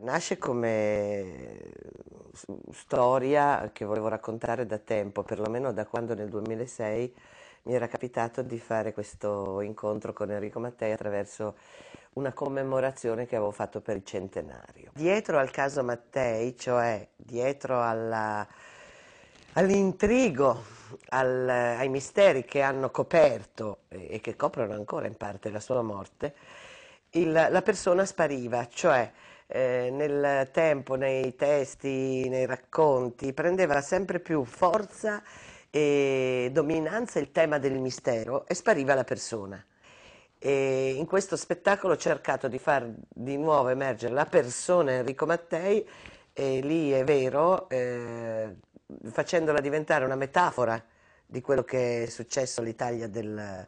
Nasce come storia che volevo raccontare da tempo, perlomeno da quando nel 2006 mi era capitato di fare questo incontro con Enrico Mattei attraverso una commemorazione che avevo fatto per il centenario. Dietro al caso Mattei, cioè dietro alla, all'intrigo, al, ai misteri che hanno coperto e che coprono ancora in parte la sua morte, il, la persona spariva, cioè eh, nel tempo, nei testi, nei racconti, prendeva sempre più forza e dominanza il tema del mistero e spariva la persona. E in questo spettacolo ho cercato di far di nuovo emergere la persona Enrico Mattei e lì è vero, eh, facendola diventare una metafora di quello che è successo all'Italia del,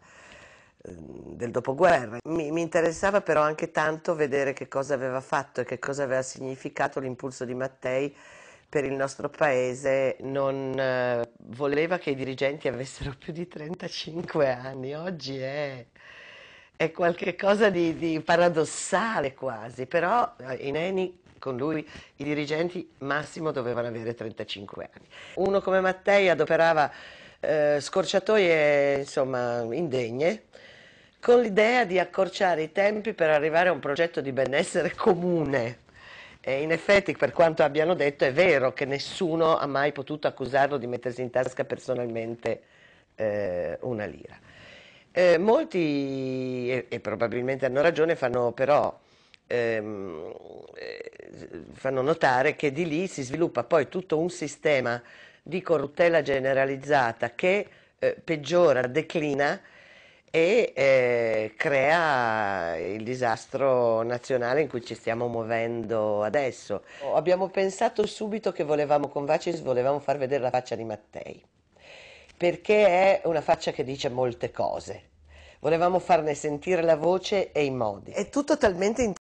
Ehm, del dopoguerra. Mi, mi, interessava però anche tanto vedere che cosa aveva fatto e che cosa aveva significato l'impulso di Mattei per il nostro paese. Non eh, voleva che i dirigenti avessero più di 35 anni, oggi è, è qualcosa di, di paradossale quasi, però eh, in Eni con lui i dirigenti massimo dovevano avere 35 anni. Uno come Mattei adoperava eh, scorciatoie insomma, indegne con l'idea di accorciare i tempi per arrivare a un progetto di benessere comune. E in effetti, per quanto abbiano detto, è vero che nessuno ha mai potuto accusarlo di mettersi in tasca personalmente eh, una lira. Eh, molti, e, e, probabilmente hanno ragione, fanno però ehm, eh, fanno notare che di lì si sviluppa poi tutto un sistema di corruttela generalizzata che eh, peggiora, declina e eh, crea il disastro nazionale in cui ci stiamo muovendo adesso. Abbiamo pensato subito che volevamo con Vacis volevamo far vedere la faccia di Mattei, perché è una faccia che dice molte cose. Volevamo farne sentire la voce e i modi. È tutto talmente interessante